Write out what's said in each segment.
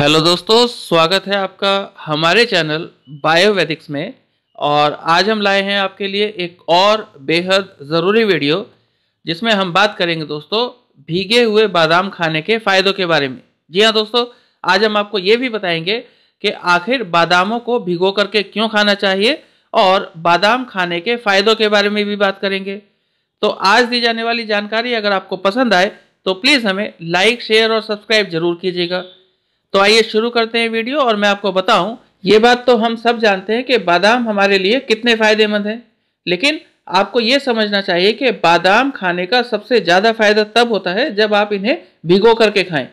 hello दोस्तों स्वागत है आपका हमारे चैनल बायोवेदिक्स में और आज हम लाए हैं आपके लिए एक और बेहद ज़रूरी वीडियो जिसमें हम बात करेंगे दोस्तों भीगे हुए बादाम खाने के फ़ायदों के बारे में जी हाँ दोस्तों आज हम आपको ये भी बताएंगे कि आखिर बादामों को भिगो करके क्यों खाना चाहिए और बादाम खाने के फ़ायदों के बारे में भी बात करेंगे तो आज दी जाने वाली जानकारी अगर आपको पसंद आए तो प्लीज़ हमें लाइक शेयर और सब्सक्राइब जरूर कीजिएगा तो आइए शुरू करते हैं वीडियो और मैं आपको बताऊं ये बात तो हम सब जानते हैं कि बादाम हमारे लिए कितने फ़ायदेमंद हैं लेकिन आपको ये समझना चाहिए कि बादाम खाने का सबसे ज़्यादा फायदा तब होता है जब आप इन्हें भिगो करके खाएं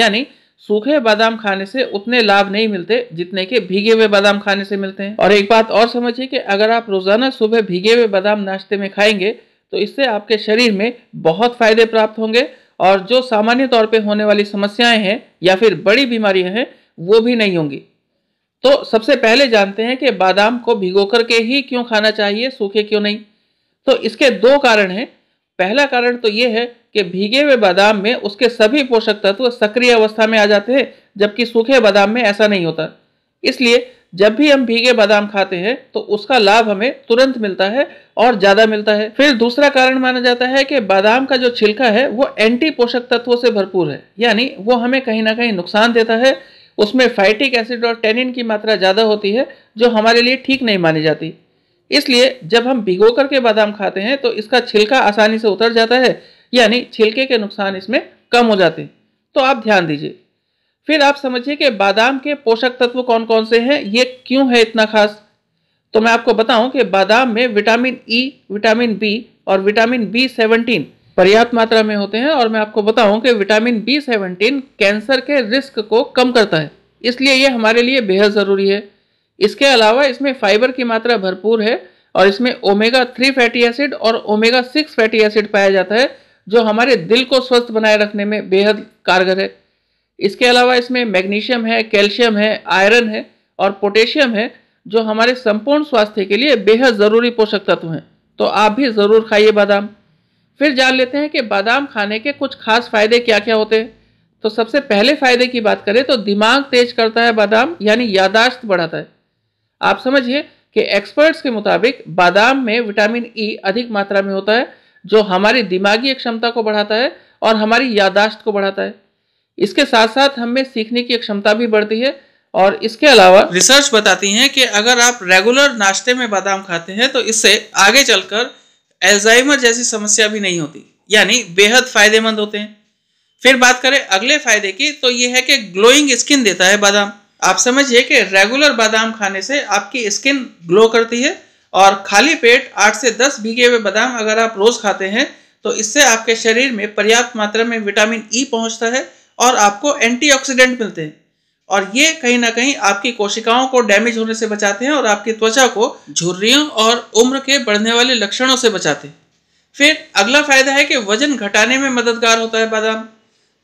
यानी सूखे बादाम खाने से उतने लाभ नहीं मिलते जितने के भीगे हुए बादाम खाने से मिलते हैं और एक बात और समझिए कि अगर आप रोज़ाना सुबह भीगे हुए बादाम नाश्ते में खाएंगे तो इससे आपके शरीर में बहुत फ़ायदे प्राप्त होंगे और जो सामान्य तौर पे होने वाली समस्याएं हैं या फिर बड़ी बीमारियां हैं वो भी नहीं होंगी तो सबसे पहले जानते हैं कि बादाम को भिगो करके ही क्यों खाना चाहिए सूखे क्यों नहीं तो इसके दो कारण हैं पहला कारण तो ये है कि भीगे हुए बादाम में उसके सभी पोषक तत्व सक्रिय अवस्था में आ जाते हैं जबकि सूखे बादाम में ऐसा नहीं होता इसलिए जब भी हम भीगे बादाम खाते हैं तो उसका लाभ हमें तुरंत मिलता है और ज्यादा मिलता है फिर दूसरा कारण माना जाता है कि बादाम का जो छिलका है वो एंटी पोषक तत्वों से भरपूर है यानी वो हमें कहीं ना कहीं नुकसान देता है उसमें फाइटिक एसिड और टेनिन की मात्रा ज़्यादा होती है जो हमारे लिए ठीक नहीं मानी जाती इसलिए जब हम भिगो करके बादाम खाते हैं तो इसका छिलका आसानी से उतर जाता है यानी छिलके के नुकसान इसमें कम हो जाते हैं तो आप ध्यान दीजिए फिर आप समझिए कि बादाम के पोषक तत्व कौन कौन से हैं ये क्यों है इतना खास तो मैं आपको बताऊं कि बादाम में vitamin E e, vitamin B और विटामिन बी सेवनटीन पर्याप्त मात्रा में होते हैं और मैं आपको बताऊं कि विटामिन बी सेवनटीन कैंसर के रिस्क को कम करता है इसलिए ये हमारे लिए बेहद ज़रूरी है इसके अलावा इसमें फाइबर की मात्रा भरपूर है और इसमें ओमेगा थ्री फैटी एसिड और ओमेगा सिक्स फैटी एसिड पाया जाता है जो हमारे दिल को स्वस्थ बनाए रखने में बेहद कारगर है इसके अलावा इसमें मैग्नीशियम है कैल्शियम है आयरन है और पोटेशियम है जो हमारे संपूर्ण स्वास्थ्य के लिए बेहद ज़रूरी पोषक तत्व हैं तो आप भी ज़रूर खाइए बादाम फिर जान लेते हैं कि बादाम खाने के कुछ खास फ़ायदे क्या क्या होते हैं तो सबसे पहले फ़ायदे की बात करें तो दिमाग तेज करता है बादाम यानी यादाश्त बढ़ाता है आप समझिए कि एक्सपर्ट्स के मुताबिक बादाम में विटामिन ई e अधिक मात्रा में होता है जो हमारी दिमागी क्षमता को बढ़ाता है और हमारी यादाश्त को बढ़ाता है इसके साथ साथ हमें सीखने की क्षमता भी बढ़ती है और इसके अलावा रिसर्च बताती हैं कि अगर आप रेगुलर नाश्ते में बादाम खाते हैं तो इससे आगे चलकर एल्जाइमर जैसी समस्या भी नहीं होती यानी बेहद फायदेमंद होते हैं फिर बात करें अगले फायदे की तो ये है कि ग्लोइंग स्किन देता है बादाम आप समझिए कि रेगुलर बादाम खाने से आपकी स्किन ग्लो करती है और खाली पेट आठ से दस भीगे हुए बादाम अगर आप रोज़ खाते हैं तो इससे आपके शरीर में पर्याप्त मात्रा में विटामिन ई e पहुंचता है और आपको एंटीऑक्सीडेंट मिलते हैं और ये कहीं ना कहीं आपकी कोशिकाओं को डैमेज होने से बचाते हैं और आपकी त्वचा को झुर्रियों और उम्र के बढ़ने वाले लक्षणों से बचाते हैं फिर अगला फायदा है कि वजन घटाने में मददगार होता है बादाम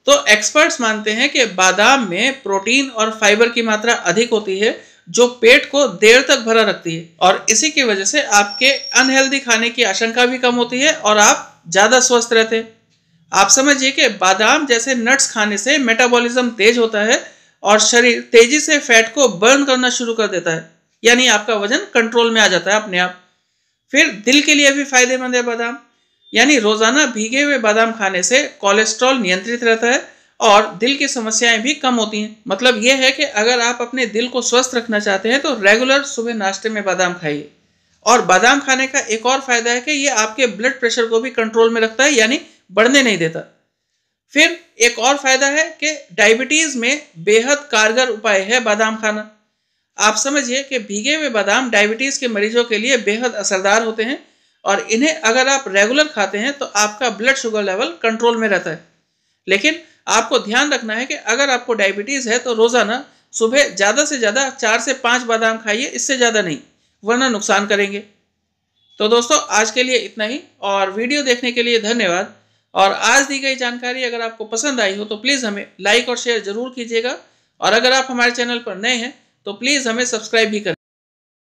तो एक्सपर्ट्स मानते हैं कि बादाम में प्रोटीन और फाइबर की मात्रा अधिक होती है जो पेट को देर तक भरा रखती है और इसी की वजह से आपके अनहेल्दी खाने की आशंका भी कम होती है और आप ज़्यादा स्वस्थ रहते हैं आप समझिए कि बादाम जैसे नट्स खाने से मेटाबॉलिज्म तेज होता है और शरीर तेजी से फैट को बर्न करना शुरू कर देता है यानी आपका वजन कंट्रोल में आ जाता है अपने आप फिर दिल के लिए भी फायदेमंद है बादाम यानी रोज़ाना भीगे हुए बादाम खाने से कोलेस्ट्रॉल नियंत्रित रहता है और दिल की समस्याएं भी कम होती हैं मतलब ये है कि अगर आप अपने दिल को स्वस्थ रखना चाहते हैं तो रेगुलर सुबह नाश्ते में बादाम खाइए और बादाम खाने का एक और फ़ायदा है कि ये आपके ब्लड प्रेशर को भी कंट्रोल में रखता है यानी बढ़ने नहीं देता फिर एक और फायदा है कि डायबिटीज़ में बेहद कारगर उपाय है बादाम खाना आप समझिए कि भीगे हुए बादाम डायबिटीज़ के मरीजों के लिए बेहद असरदार होते हैं और इन्हें अगर आप रेगुलर खाते हैं तो आपका ब्लड शुगर लेवल कंट्रोल में रहता है लेकिन आपको ध्यान रखना है कि अगर आपको डायबिटीज़ है तो रोज़ाना सुबह ज़्यादा से ज़्यादा चार से पाँच बादाम खाइए इससे ज़्यादा नहीं वरना नुकसान करेंगे तो दोस्तों आज के लिए इतना ही और वीडियो देखने के लिए धन्यवाद और आज दी गई जानकारी अगर आपको पसंद आई हो तो प्लीज़ हमें लाइक और शेयर ज़रूर कीजिएगा और अगर आप हमारे चैनल पर नए हैं तो प्लीज़ हमें सब्सक्राइब भी करें